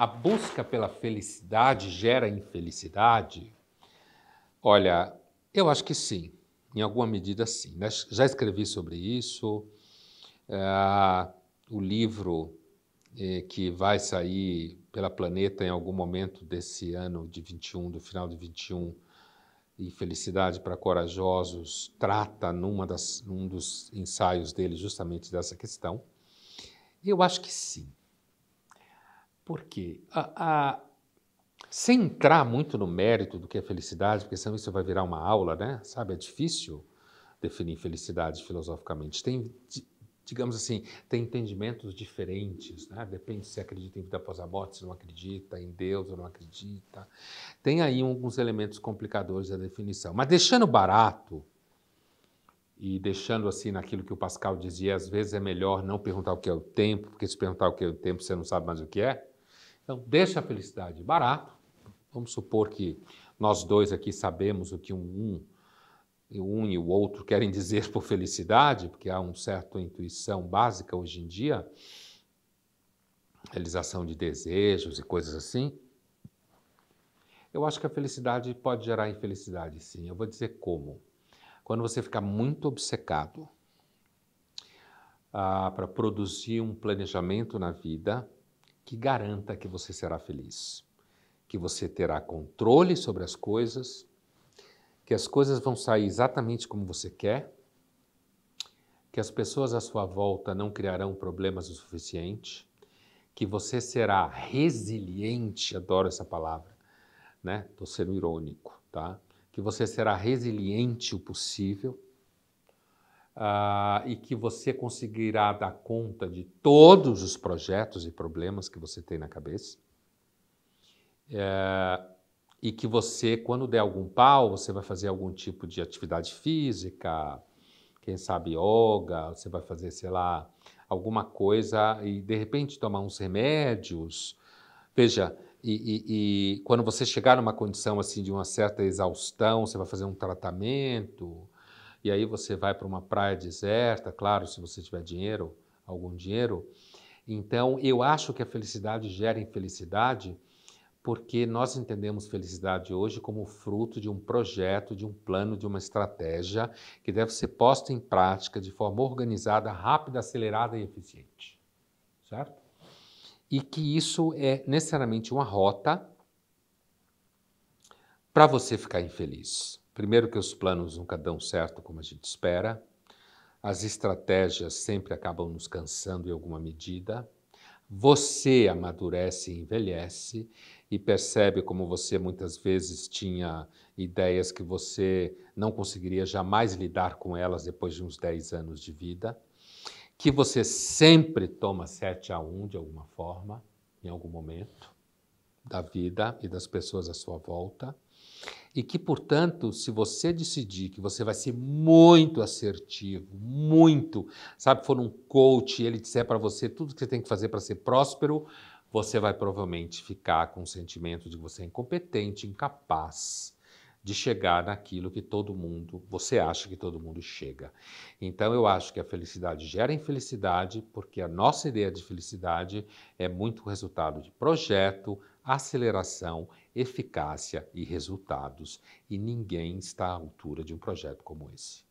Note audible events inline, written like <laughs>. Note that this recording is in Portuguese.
a busca pela felicidade gera infelicidade? Olha, eu acho que sim, em alguma medida sim. Né? Já escrevi sobre isso. Uh, o livro eh, que vai sair pela Planeta em algum momento desse ano de 21, do final de 21, e Felicidade para Corajosos, trata numa das, num dos ensaios dele justamente dessa questão. Eu acho que sim. Por quê? A, a, sem entrar muito no mérito do que é felicidade, porque senão isso vai virar uma aula, né? Sabe, é difícil definir felicidade filosoficamente. Tem, digamos assim, tem entendimentos diferentes, né? Depende se acredita em vida após a morte, se não acredita em Deus ou não acredita. Tem aí alguns elementos complicadores da definição. Mas deixando barato, e deixando assim naquilo que o Pascal dizia, às vezes é melhor não perguntar o que é o tempo, porque se perguntar o que é o tempo, você não sabe mais o que é. Então, deixa a felicidade barato. Vamos supor que nós dois aqui sabemos o que um, um, um e o outro querem <laughs> dizer por felicidade, porque há uma certa intuição básica hoje em dia, realização de desejos e coisas assim. Eu acho que a felicidade pode gerar infelicidade, sim. Eu vou dizer como. Quando você ficar muito obcecado ah, para produzir um planejamento na vida, que garanta que você será feliz, que você terá controle sobre as coisas, que as coisas vão sair exatamente como você quer, que as pessoas à sua volta não criarão problemas o suficiente, que você será resiliente, adoro essa palavra, né? Estou sendo irônico, tá? Que você será resiliente o possível uh, e que você conseguirá dar conta de todos os projetos e problemas que você tem na cabeça. Eh, e que você, quando der algum pau, você vai fazer algum tipo de atividade física, quem sabe yoga, você vai fazer, sei lá, alguma coisa e de repente tomar uns remédios. Veja, e, e, e quando você chegar numa condição assim de uma certa exaustão, você vai fazer um tratamento e aí você vai para uma praia deserta, claro, se você tiver dinheiro, algum dinheiro. Então, eu acho que a felicidade gera infelicidade porque nós entendemos felicidade hoje como fruto de um projeto, de um plano, de uma estratégia que deve ser posta em prática de forma organizada, rápida, acelerada e eficiente. Certo? E que isso é necessariamente uma rota para você ficar infeliz. Primeiro, que os planos nunca dão certo como a gente espera, as estratégias sempre acabam nos cansando em alguma medida, você amadurece e envelhece e percebe como você muitas vezes tinha ideias que você não conseguiria jamais lidar com elas depois de uns 10 anos de vida, que você sempre toma 7 a 1 de alguma forma, em algum momento da vida e das pessoas à sua volta e que, portanto, se você decidir que você vai ser muito assertivo, muito, sabe, for um coach e ele disser para você tudo que você tem que fazer para ser próspero, você vai provavelmente ficar com o sentimento de que você é incompetente, incapaz, de chegar naquilo que todo mundo, você acha que todo mundo chega. Então eu acho que a felicidade gera infelicidade, porque a nossa ideia de felicidade é muito resultado de projeto, aceleração, eficácia e resultados, e ninguém está à altura de um projeto como esse.